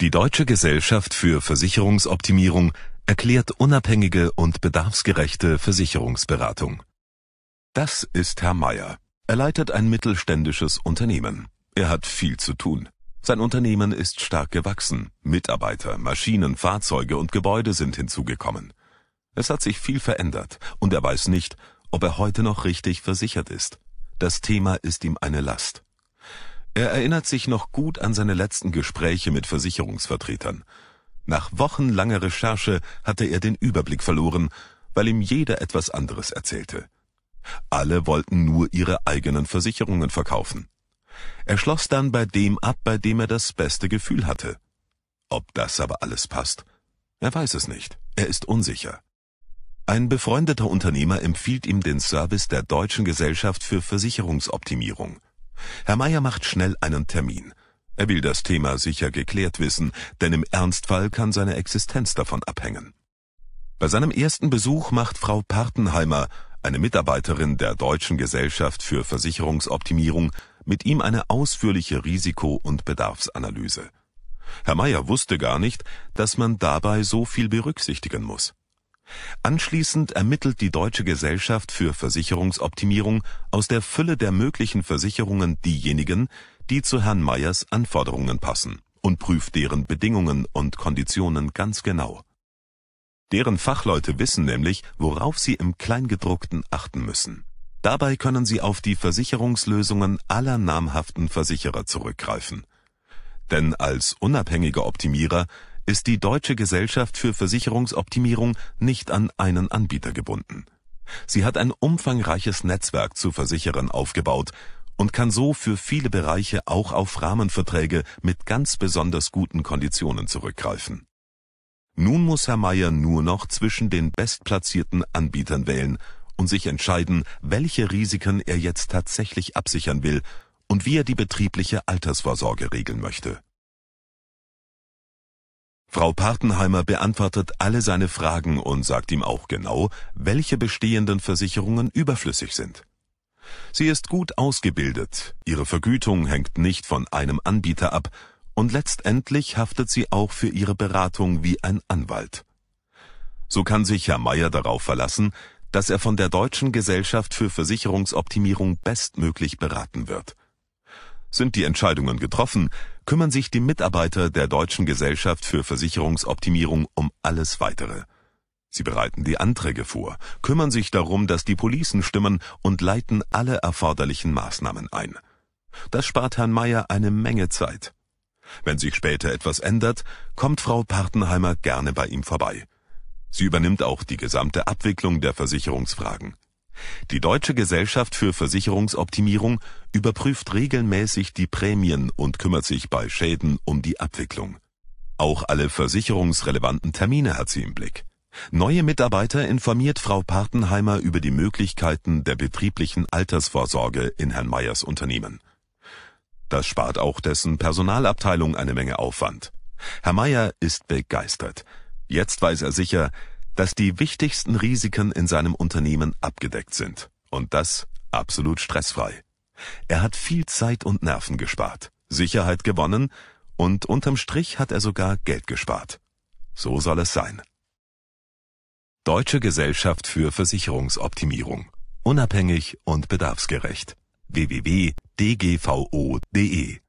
Die Deutsche Gesellschaft für Versicherungsoptimierung erklärt unabhängige und bedarfsgerechte Versicherungsberatung. Das ist Herr Meier. Er leitet ein mittelständisches Unternehmen. Er hat viel zu tun. Sein Unternehmen ist stark gewachsen. Mitarbeiter, Maschinen, Fahrzeuge und Gebäude sind hinzugekommen. Es hat sich viel verändert und er weiß nicht, ob er heute noch richtig versichert ist. Das Thema ist ihm eine Last. Er erinnert sich noch gut an seine letzten Gespräche mit Versicherungsvertretern. Nach wochenlanger Recherche hatte er den Überblick verloren, weil ihm jeder etwas anderes erzählte. Alle wollten nur ihre eigenen Versicherungen verkaufen. Er schloss dann bei dem ab, bei dem er das beste Gefühl hatte. Ob das aber alles passt? Er weiß es nicht. Er ist unsicher. Ein befreundeter Unternehmer empfiehlt ihm den Service der Deutschen Gesellschaft für Versicherungsoptimierung. Herr Meier macht schnell einen Termin. Er will das Thema sicher geklärt wissen, denn im Ernstfall kann seine Existenz davon abhängen. Bei seinem ersten Besuch macht Frau Partenheimer, eine Mitarbeiterin der Deutschen Gesellschaft für Versicherungsoptimierung, mit ihm eine ausführliche Risiko- und Bedarfsanalyse. Herr Meier wusste gar nicht, dass man dabei so viel berücksichtigen muss. Anschließend ermittelt die Deutsche Gesellschaft für Versicherungsoptimierung aus der Fülle der möglichen Versicherungen diejenigen, die zu Herrn Meyers Anforderungen passen und prüft deren Bedingungen und Konditionen ganz genau. Deren Fachleute wissen nämlich, worauf sie im Kleingedruckten achten müssen. Dabei können sie auf die Versicherungslösungen aller namhaften Versicherer zurückgreifen. Denn als unabhängiger Optimierer ist die Deutsche Gesellschaft für Versicherungsoptimierung nicht an einen Anbieter gebunden. Sie hat ein umfangreiches Netzwerk zu Versicherern aufgebaut und kann so für viele Bereiche auch auf Rahmenverträge mit ganz besonders guten Konditionen zurückgreifen. Nun muss Herr Meier nur noch zwischen den bestplatzierten Anbietern wählen und sich entscheiden, welche Risiken er jetzt tatsächlich absichern will und wie er die betriebliche Altersvorsorge regeln möchte. Frau Partenheimer beantwortet alle seine Fragen und sagt ihm auch genau, welche bestehenden Versicherungen überflüssig sind. Sie ist gut ausgebildet, ihre Vergütung hängt nicht von einem Anbieter ab und letztendlich haftet sie auch für ihre Beratung wie ein Anwalt. So kann sich Herr Meier darauf verlassen, dass er von der Deutschen Gesellschaft für Versicherungsoptimierung bestmöglich beraten wird. Sind die Entscheidungen getroffen, kümmern sich die Mitarbeiter der Deutschen Gesellschaft für Versicherungsoptimierung um alles Weitere. Sie bereiten die Anträge vor, kümmern sich darum, dass die Policen stimmen und leiten alle erforderlichen Maßnahmen ein. Das spart Herrn Meier eine Menge Zeit. Wenn sich später etwas ändert, kommt Frau Partenheimer gerne bei ihm vorbei. Sie übernimmt auch die gesamte Abwicklung der Versicherungsfragen. Die Deutsche Gesellschaft für Versicherungsoptimierung überprüft regelmäßig die Prämien und kümmert sich bei Schäden um die Abwicklung. Auch alle versicherungsrelevanten Termine hat sie im Blick. Neue Mitarbeiter informiert Frau Partenheimer über die Möglichkeiten der betrieblichen Altersvorsorge in Herrn Meyers Unternehmen. Das spart auch dessen Personalabteilung eine Menge Aufwand. Herr Meyer ist begeistert. Jetzt weiß er sicher, dass die wichtigsten Risiken in seinem Unternehmen abgedeckt sind. Und das absolut stressfrei. Er hat viel Zeit und Nerven gespart, Sicherheit gewonnen und unterm Strich hat er sogar Geld gespart. So soll es sein. Deutsche Gesellschaft für Versicherungsoptimierung. Unabhängig und bedarfsgerecht. www.dgvo.de